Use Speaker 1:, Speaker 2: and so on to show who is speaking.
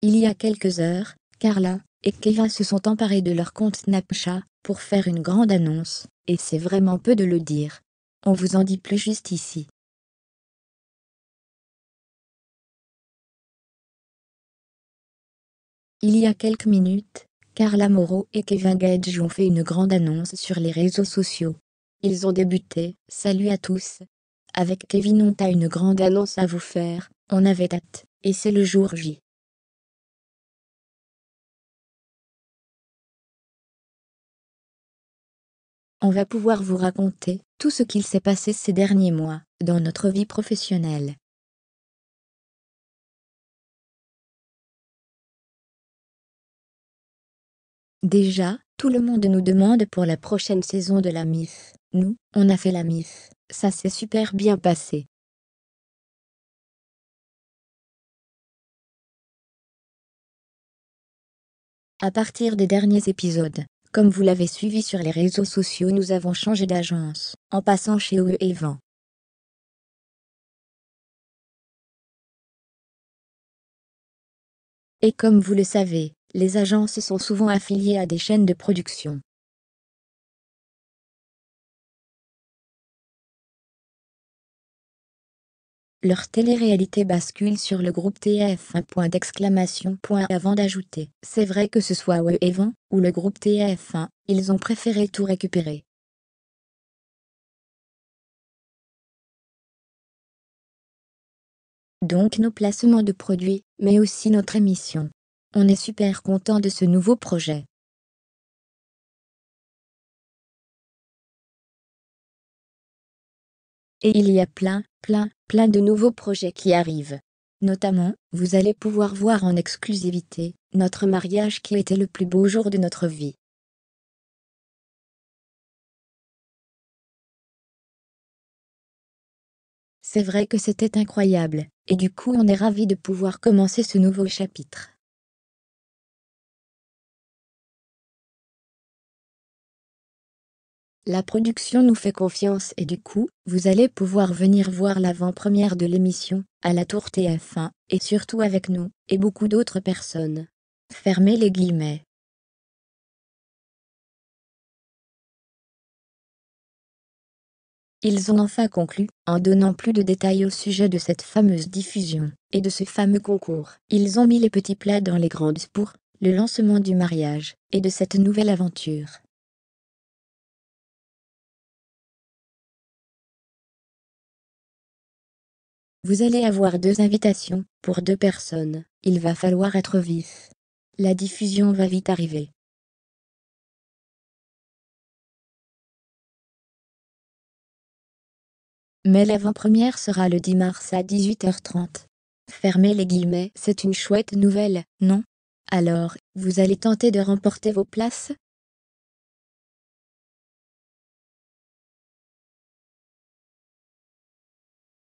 Speaker 1: Il y a quelques heures, Carla et Kevin se sont emparés de leur compte Snapchat pour faire
Speaker 2: une grande annonce, et c'est vraiment peu de le dire. On vous en dit plus juste ici. Il y a quelques minutes, Carla Moreau et Kevin Gage ont fait une grande
Speaker 1: annonce sur les réseaux sociaux. Ils ont débuté, salut à tous. Avec
Speaker 2: Kevin on a une grande annonce à vous faire, on avait hâte, et c'est le jour J. on va pouvoir vous raconter tout ce qu'il s'est passé ces derniers mois dans notre vie professionnelle. Déjà, tout le monde nous demande pour la prochaine saison de la MIF. Nous, on a fait la MIF, ça s'est super bien passé. À partir des derniers épisodes, comme vous l'avez suivi sur les réseaux sociaux, nous avons changé d'agence, en passant chez OE et Vent. Et comme vous le savez, les agences sont souvent affiliées à des chaînes de production. Leur télé-réalité bascule sur le groupe TF1. avant d'ajouter. C'est vrai que ce soit eux ou le groupe TF1, ils ont préféré tout récupérer. Donc nos placements de produits, mais aussi notre émission. On est super content de ce nouveau projet. Et il y a plein,
Speaker 1: plein, plein de nouveaux projets qui arrivent. Notamment, vous allez pouvoir voir en
Speaker 2: exclusivité notre mariage qui était le plus beau jour de notre vie. C'est vrai que c'était incroyable, et du coup on est ravi de pouvoir commencer ce nouveau chapitre. La production nous fait confiance et du coup, vous allez pouvoir venir voir
Speaker 1: l'avant-première de l'émission, à la tour TF1, et surtout avec nous, et beaucoup d'autres
Speaker 2: personnes. Fermez les guillemets. Ils ont enfin conclu, en donnant plus
Speaker 3: de
Speaker 1: détails au sujet de cette fameuse diffusion, et de ce fameux concours. Ils ont mis les petits plats
Speaker 2: dans les grandes pour, le lancement du mariage, et de cette nouvelle aventure. Vous allez avoir deux invitations, pour deux personnes, il va falloir être vif. La diffusion va vite arriver. Mais l'avant-première sera le 10 mars à 18h30. Fermez les guillemets, c'est une chouette nouvelle, non Alors, vous allez tenter de remporter vos places